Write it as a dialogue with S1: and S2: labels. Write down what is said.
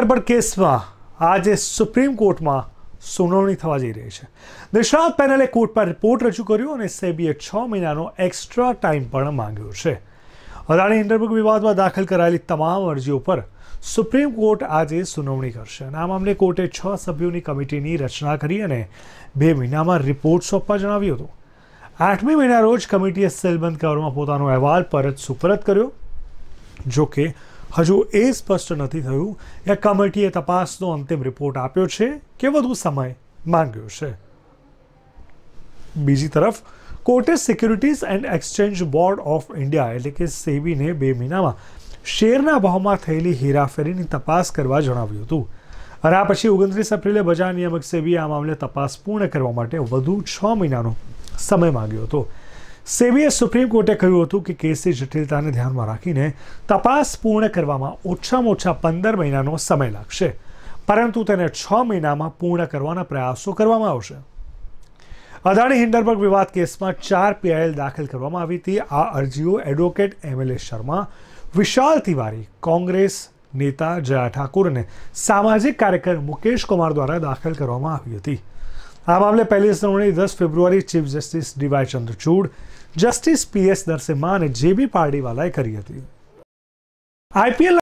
S1: ગબ્બર કેસમાં આજે સુપ્રીમ કોર્ટમાં સુનાવણી થવા જઈ રહી છે નિષ્ણાત પેનલે કોર્ટમાં રિપોર્ટ રજૂ કર્યો અને સેબીએ છ મહિનાનો એક્સ્ટ્રા ટાઈમ પણ માંગ્યો છે અદાણી હિન્ડરબર્ગ વિવાદમાં દાખલ કરાયેલી તમામ અરજીઓ પર સુપ્રીમ કોર્ટ આજે સુનાવણી કરશે અને આ મામલે કોર્ટે છ સભ્યોની કમિટીની રચના કરી અને બે મહિનામાં રિપોર્ટ સોંપવા જણાવ્યું હતું આઠમી મહિના રોજ કમિટીએ સેલબંધ કરવામાં પોતાનો અહેવાલ પરત સુપરત કર્યો જોકે હજુ એ સ્પષ્ટ નથી થયું કે કમિટીએ તપાસનો અંતિમ રિપોર્ટ આપ્યો છે કે વધુ સમય માંગ્યો છે બીજી તરફ કોર્ટે Securities and Exchange Board of India એટલે કે સેબીને બે મહિનામાં શેરના ભાવમાં થયેલી હેરાફેરીની તપાસ કરવા જણાવ્યું હતું અને આ પછી ઓગણત્રીસ એપ્રિલે બજાર નિયામક સેબીએ આ મામલે તપાસ પૂર્ણ કરવા માટે વધુ છ મહિનાનો સમય માંગ્યો હતો સેબીએ સુપ્રીમ કોર્ટે કહ્યું હતું કે કેસની જટિલતાને ધ્યાનમાં રાખીને તપાસ પૂર્ણ કરવામાં ઓછામાં ઓછા પંદર મહિનાનો સમય લાગશે પરંતુ તેને છ મહિનામાં પૂર્ણ કરવાના પ્રયાસો કરવામાં આવશે અદાણી હિન્ડરબર્ગ વિવાદ કેસમાં ચાર પીઆઈએલ દાખલ કરવામાં આવી હતી આ અરજીઓ એડવોકેટ એમએલએ શર્મા વિશાલ તિવારી કોંગ્રેસ નેતા જયા ઠાકુર અને સામાજિક કાર્યકર મુકેશ કુમાર દ્વારા દાખલ કરવામાં આવી હતી આ મામલે પહેલી સુનાવણી દસ February chief justice DY Chandrachud justice PS Narasimha અને જેબી પારડીવાલાએ કરી હતી આઈપીએલ